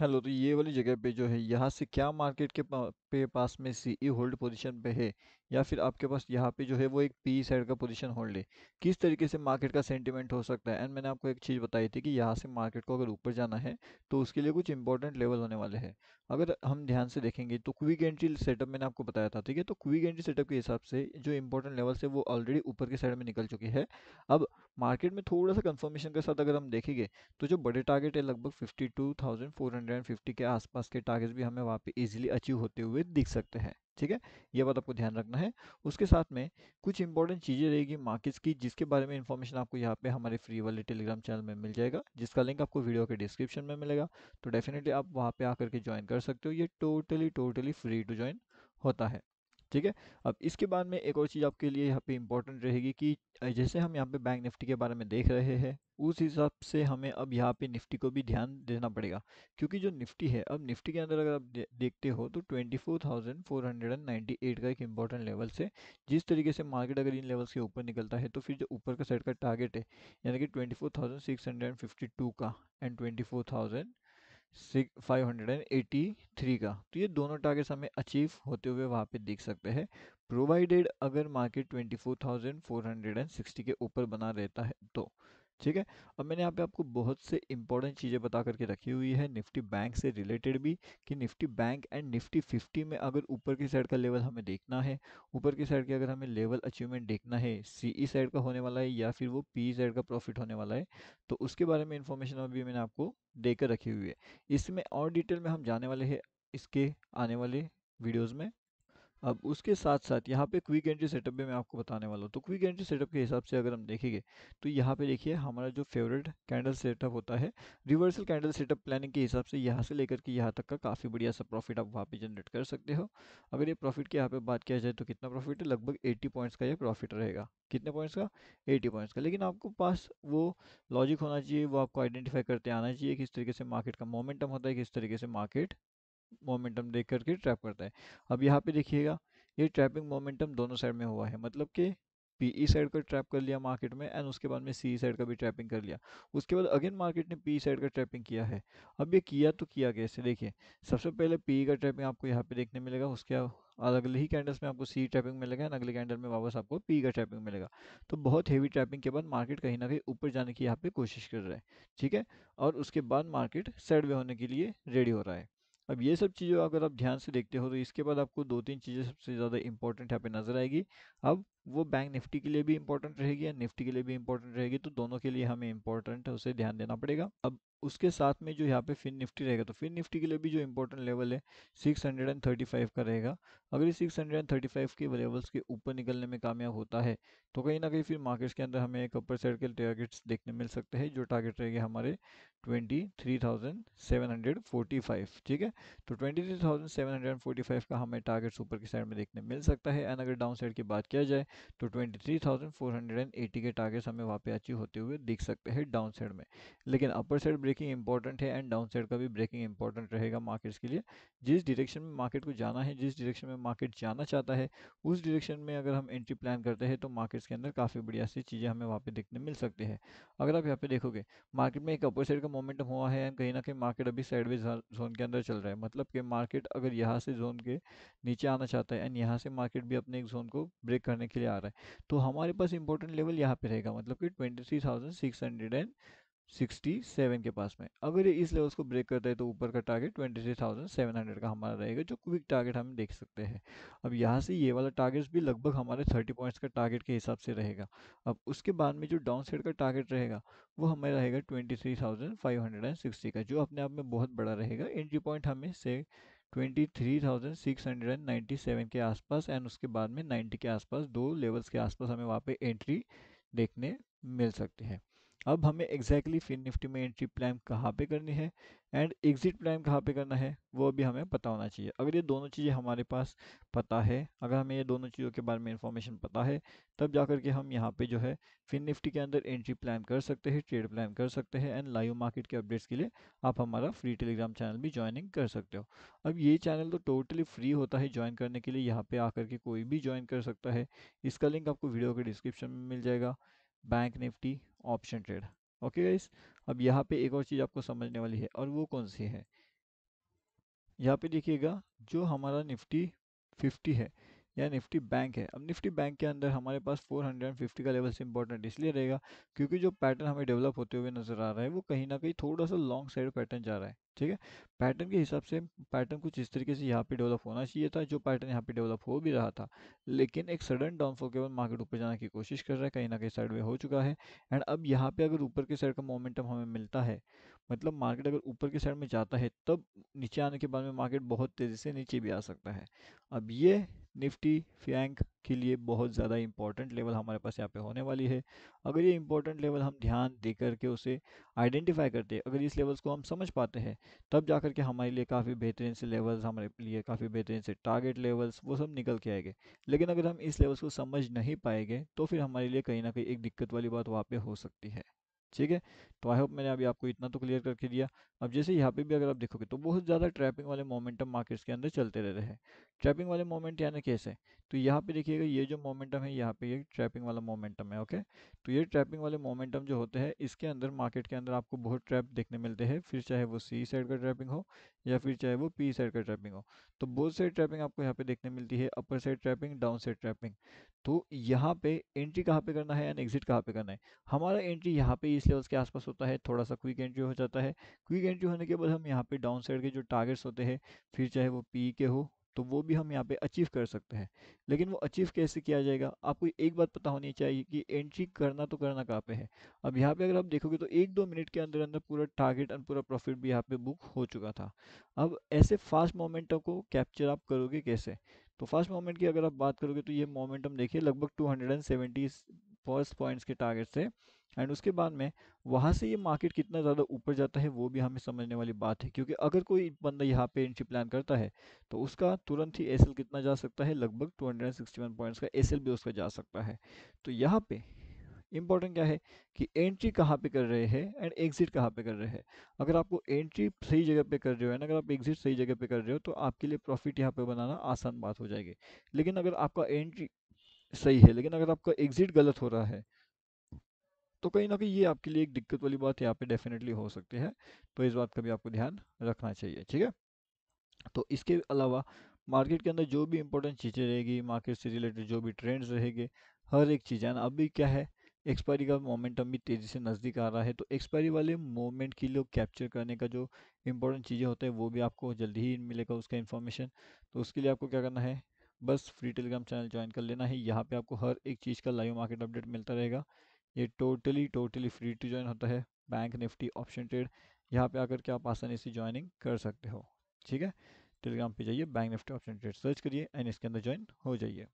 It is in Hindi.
हेलो तो ये वाली जगह पे जो है यहाँ से क्या मार्केट के पे पास में सीई होल्ड पोजीशन पे है या फिर आपके पास यहाँ पे जो है वो एक पी साइड का पोजीशन होल्ड ले किस तरीके से मार्केट का सेंटीमेंट हो सकता है एंड मैंने आपको एक चीज़ बताई थी कि यहाँ से मार्केट को अगर ऊपर जाना है तो उसके लिए कुछ इंपॉर्टेंट लेवल होने वाले हैं अगर हम ध्यान से देखेंगे तो क्विक एंट्री सेटअप मैंने आपको बताया था ठीक है तो क्विक एंट्री सेटअप के हिसाब से जो इंपॉर्टेंट लेवल्स है वो ऑलरेडी ऊपर के साइड में निकल चुकी है अब मार्केट में थोड़ा सा कंफर्मेशन के साथ अगर हम देखेंगे तो जो बड़े टारगेट है लगभग फिफ्टी के आसपास के टारगेट भी हमें वहाँ पर ईजिली अचीव होते हुए दिख सकते हैं ठीक है ये बात आपको ध्यान रखना है उसके साथ में कुछ इंपॉर्टेंट चीज़ें रहेगी मार्केट्स की जिसके बारे में इन्फॉर्मेशन आपको यहाँ पे हमारे फ्री वाले टेलीग्राम चैनल में मिल जाएगा जिसका लिंक आपको वीडियो के डिस्क्रिप्शन में मिलेगा तो डेफिनेटली आप वहाँ पे आकर के ज्वाइन कर सकते हो ये totally totally free to join होता है ठीक है अब इसके बाद में एक और चीज़ आपके लिए यहाँ पे इंपॉर्टेंट रहेगी कि जैसे हम यहाँ पे बैंक निफ्टी के बारे में देख रहे हैं उस हिसाब से हमें अब यहाँ पे निफ्टी को भी ध्यान देना पड़ेगा क्योंकि जो निफ्टी है अब निफ्टी के अंदर अगर आप देखते हो तो 24,498 का एक इम्पॉर्टेंट लेवल से जिस तरीके से मार्केट अगर इन लेवल्स के ऊपर निकलता है तो फिर जो ऊपर का साइड का टारगेट है यानी कि ट्वेंटी का and twenty five hundred and eighty three का तो ये दोनों टारगेट्स हमें अचीव होते हुए वहाँ पे देख सकते हैं प्रोवाइडेड अगर market twenty four thousand four hundred and sixty के ऊपर बना रहता है तो ठीक है अब मैंने यहाँ पे आपको बहुत से इंपॉर्टेंट चीज़ें बता करके रखी हुई है निफ्टी बैंक से रिलेटेड भी कि nifty bank and nifty fifty में अगर ऊपर की साइड का लेवल हमें देखना है ऊपर की साइड के अगर हमें लेवल अचीवमेंट देखना है सी साइड e का होने वाला है या फिर वो पी साइड का प्रॉफिट होने वाला है तो उसके बारे में इन्फॉर्मेशन अभी मैंने आपको देकर रखी हुई है इसमें और डिटेल में हम जाने वाले हैं इसके आने वाले वीडियोज़ में अब उसके साथ साथ यहाँ पे क्विक एंट्री सेटअप भी मैं आपको बताने वाला हूँ तो क्विक एंट्री सेटअप के हिसाब से अगर हम देखेंगे तो यहाँ पे देखिए हमारा जो फेवरेट कैंडल सेटअप होता है रिवर्सल कैंडल सेटअप प्लानिंग के हिसाब से यहाँ से लेकर के यहाँ तक का काफ़ी बढ़िया सा प्रॉफिट आप वहाँ पर जनरेट कर सकते हो अगर ये प्रॉफिट की यहाँ पर बात किया जाए तो कितना प्रॉफिट है लगभग एट्टी पॉइंट्स का यह प्रॉफिट रहेगा कितने पॉइंट्स का एटी पॉइंट्स का लेकिन आपको पास वो लॉजिक होना चाहिए वो आपको आइडेंटिफाई करते आना चाहिए किस तरीके से मार्केट का मोमेंटम होता है किस तरीके से मार्केट मोमेंटम देख करके ट्रैप करता है अब यहाँ पे देखिएगा ये ट्रैपिंग मोमेंटम दोनों साइड में हुआ है मतलब कि पी ई साइड का ट्रैप कर लिया मार्केट में एंड उसके बाद में सी साइड का भी ट्रैपिंग कर लिया उसके बाद अगेन मार्केट ने पी साइड e का ट्रैपिंग किया है अब ये किया तो किया कैसे देखिए सबसे पहले पी e का ट्रैपिंग आपको यहाँ पे देखने मिलेगा उसके और अगले ही कैंडल्स में आपको सी ट्रैपिंग मिलेगा एंड अगले कैंडल में वापस आपको पी e का ट्रैपिंग मिलेगा तो बहुत हेवी ट्रैपिंग के बाद मार्केट कहीं ना कहीं ऊपर जाने की यहाँ पे कोशिश कर रहा है ठीक है और उसके बाद मार्केट साइड वे होने के लिए रेडी हो रहा है अब ये सब चीज़ें अगर आप ध्यान से देखते हो तो इसके बाद आपको दो तीन चीज़ें सबसे ज़्यादा इंपॉर्टेंट यहाँ पे नज़र आएगी अब वो बैंक निफ्टी के लिए भी इंपॉर्टेंट रहेगी या निफ्टी के लिए भी इंपॉर्टेंट रहेगी तो दोनों के लिए हमें इंपॉर्टेंट है उसे ध्यान देना पड़ेगा अब उसके साथ में जो यहाँ पे फिन निफ्टी रहेगा तो फिन निफ्टी के लिए भी जो इंपॉर्टेंट लेवल है 635 का रहेगा अगर ये फाइव के लेवल्स के ऊपर निकलने में कामयाब होता है तो कहीं ना कहीं फिर मार्केट्स के अंदर हमें एक अपर साइड के टारगेट्स देखने मिल सकते हैं जो टारगेट रहेंगे हमारे 23,745 ठीक है तो 23,745 का हमें टारगेट्स ऊपर की साइड में देखने मिल सकता है एंड अगर डाउन साइड की बात किया जाए तो 23,480 के टारगेट्स हमें वहाँ पे अचीव होते हुए दिख सकते हैं डाउन साइड में लेकिन अपर साइड ब्रेकिंग इंपॉर्टेंट है एंड डाउन साइड का भी ब्रेकिंग इंपॉर्टेंट रहेगा मार्केट्स के लिए जिस डिरेक्शन में मार्केट को जाना है जिस डिरेक्शन में मार्केट जाना चाहता है उस डिरेक्शन में अगर हम एंट्री प्लान करते हैं तो मार्केट्स के अंदर काफ़ी बढ़िया सी चीज़ें हमें वहाँ पर देखने मिल सकती है अगर आप यहाँ पे देखोगे मार्केट में एक अपर साइड का मोमेंटम हुआ है एंड कहीं ना कहीं मार्केट अभी साइडवेज जोन के अंदर चल रहा है मतलब कि मार्केट अगर यहाँ से जोन के नीचे आना चाहता है एंड यहाँ से मार्केट भी अपने एक जोन को ब्रेक करने के लिए चले आ रहा है तो हमारे पास इंपॉर्टेंट लेवल यहाँ पे रहेगा मतलब कि twenty three thousand six hundred and sixty seven के पास में अगर ये इस लेवल्स को ब्रेक करता है तो ऊपर का target twenty three thousand seven hundred का हमारा रहेगा जो क्विक टारगेट हम देख सकते हैं अब यहाँ से ये वाला टारगेट भी लगभग हमारे थर्टी पॉइंट्स का टारगेट के हिसाब से रहेगा अब उसके बाद में जो डाउन साइड का टारगेट रहेगा वो हमें रहेगा twenty three thousand five hundred and sixty का जो अपने आप में बहुत बड़ा रहेगा एंट्री पॉइंट हमें से twenty three thousand six hundred and ninety seven के आसपास एंड उसके बाद में नाइन्टी के आसपास दो लेवल्स के आसपास हमें वहाँ पे एंट्री देखने मिल सकती है अब हमें एग्जैक्टली फिन निफ्टी में एंट्री प्लान कहाँ पे करनी है एंड एग्जिट प्लान कहाँ पे करना है वो भी हमें पता होना चाहिए अगर ये दोनों चीज़ें हमारे पास पता है अगर हमें ये दोनों चीज़ों के बारे में इंफॉर्मेशन पता है तब जा करके हम यहाँ पे जो है फिन निफ्टी के अंदर एंट्री प्लान कर सकते हैं ट्रेड प्लान कर सकते हैं एंड लाइव मार्केट के अपडेट्स के लिए आप हमारा फ्री टेलीग्राम चैनल भी ज्वाइनिंग कर सकते हो अब ये चैनल तो टोटली फ्री होता है ज्वाइन करने के लिए यहाँ पर आकर के कोई भी ज्वाइन कर सकता है इसका लिंक आपको वीडियो के डिस्क्रिप्शन में मिल जाएगा bank nifty option trade okay guys अब यहाँ पे एक और चीज़ आपको समझने वाली है और वो कौन सी है यहाँ पे देखिएगा जो हमारा निफ्टी फिफ्टी है या निफ्टी बैंक है अब निफ्टी बैंक के अंदर हमारे पास 450 का लेवल से इंपॉर्टेंट इसलिए रहेगा क्योंकि जो पैटर्न हमें डेवलप होते हुए नजर आ रहा है वो कहीं ना कहीं थोड़ा सा लॉन्ग साइड पैटर्न जा रहा है ठीक है पैटर्न के हिसाब से पैटर्न कुछ इस तरीके से यहाँ पे डेवलप होना चाहिए था जो पैटर्न यहाँ पे डेवलप हो भी रहा था लेकिन एक सडन डाउनफॉल के बाद मार्केट ऊपर जाने की कोशिश कर रहा है कहीं ना कहीं साइड में हो चुका है एंड अब यहाँ पे अगर ऊपर के साइड का मोमेंटम हमें मिलता है मतलब मार्केट अगर ऊपर के साइड में जाता है तब नीचे आने के बाद में मार्केट बहुत तेज़ी से नीचे भी आ सकता है अब ये निफ्टी फैंक के लिए बहुत ज़्यादा इंपॉर्टेंट लेवल हमारे पास यहाँ पे होने वाली है अगर ये इंपॉर्टेंट लेवल हम ध्यान दे करके उसे आइडेंटिफाई करते हैं अगर इस लेवल्स को हम समझ पाते हैं तब जा के हमारे लिए काफ़ी बेहतरीन से लेवल्स हमारे लिए काफ़ी बेहतरीन से टारगेट लेवल्स वो सब निकल के आएंगे लेकिन अगर हम इस लेवल्स को समझ नहीं पाएंगे तो फिर हमारे लिए कहीं ना कहीं एक दिक्कत वाली बात वहाँ पर हो सकती है ठीक है तो आई होप मैंने अभी आपको इतना तो क्लियर करके दिया अब जैसे यहाँ पे भी अगर आप देखोगे तो बहुत ज़्यादा ट्रैपिंग वाले मोमेंटम मार्केट्स के अंदर चलते रहे हैं ट्रैपिंग वाले मोमेंट यानी कैसे तो यहाँ पे देखिएगा ये जो मोमेंटम है यहाँ पे ये ट्रैपिंग वाला मोमेंटम है ओके तो ये ट्रैपिंग वाले मोमेंटम जो होते हैं इसके अंदर मार्केट के अंदर आपको बहुत ट्रैप देखने मिलते हैं फिर चाहे वो सी साइड का ट्रैपिंग हो या फिर चाहे वो पी साइड का ट्रैपिंग हो तो बोथ साइड ट्रैपिंग आपको यहाँ पे देखने मिलती है upper side trapping down side trapping तो यहाँ पे एंट्री कहाँ पे करना है एंड एग्जिट कहाँ पे करना है हमारा एंट्री यहाँ पे इस लेवल्स के आसपास होता है थोड़ा सा क्विक एंट्री हो जाता है क्विक एंट्री होने के बाद हम यहाँ पे डाउन साइड के जो टारगेट्स होते हैं फिर चाहे वो पी के हो तो वो भी हम यहाँ पे अचीव कर सकते हैं लेकिन वो अचीव कैसे किया जाएगा आपको एक बात पता होनी चाहिए कि एंट्री करना तो करना कहाँ पे है अब यहाँ पे अगर आप देखोगे तो एक दो मिनट के अंदर अंदर पूरा टारगेट और पूरा प्रॉफिट भी यहाँ पे बुक हो चुका था अब ऐसे फास्ट मोमेंटम को कैप्चर आप करोगे कैसे तो फास्ट मोमेंट की अगर आप बात करोगे तो ये मोमेंटम देखिए लगभग two hundred and seventy first points के टारगेट से एंड उसके बाद में वहाँ से ये मार्केट कितना ज़्यादा ऊपर जाता है वो भी हमें समझने वाली बात है क्योंकि अगर कोई बंदा यहाँ पे एंट्री प्लान करता है तो उसका तुरंत ही एसएल कितना जा सकता है लगभग 261 पॉइंट्स का एसएल भी उसका जा सकता है तो यहाँ पे इम्पॉर्टेंट क्या है कि एंट्री कहाँ पे कर रहे हैं एंड एग्जिट कहाँ पे कर रहे हैं अगर आपको एंट्री सही जगह पे कर रहे हो एंड अगर आप एग्जिट सही जगह पे कर रहे हो तो आपके लिए प्रॉफिट यहाँ पे बनाना आसान बात हो जाएगी लेकिन अगर आपका एंट्री सही है लेकिन अगर आपका एग्जिट गलत हो रहा है तो कहीं ना कहीं ये आपके लिए एक दिक्कत वाली बात यहाँ पे डेफिनेटली हो सकती है तो इस बात का भी आपको ध्यान रखना चाहिए ठीक है तो इसके अलावा मार्केट के अंदर जो भी इंपॉर्टेंट चीज़ें रहेगी मार्केट से रिलेटेड जो भी ट्रेंड्स रहेंगे हर एक चीज़ है ना अभी क्या है एक्सपायरी का मोमेंटम भी तेज़ी से नज़दीक आ रहा है तो एक्सपायरी वाले मोमेंट के लिए कैप्चर करने का जो इंपॉर्टेंट चीज़ें होते हैं वो भी आपको जल्दी ही मिलेगा उसका इन्फॉर्मेशन तो उसके लिए आपको क्या करना है बस फ्री टेलीग्राम चैनल ज्वाइन कर लेना है यहाँ पे आपको हर एक चीज़ का लाइव मार्केट अपडेट मिलता रहेगा ये totally totally free to join होता है बैंक निफ्टी ऑप्शन ट्रेड यहाँ पे आकर के आप आसानी से ज्वाइनिंग कर सकते हो ठीक है टेलीग्राम पे जाइए bank nifty option trade search करिए एंड इसके अंदर ज्वाइन हो जाइए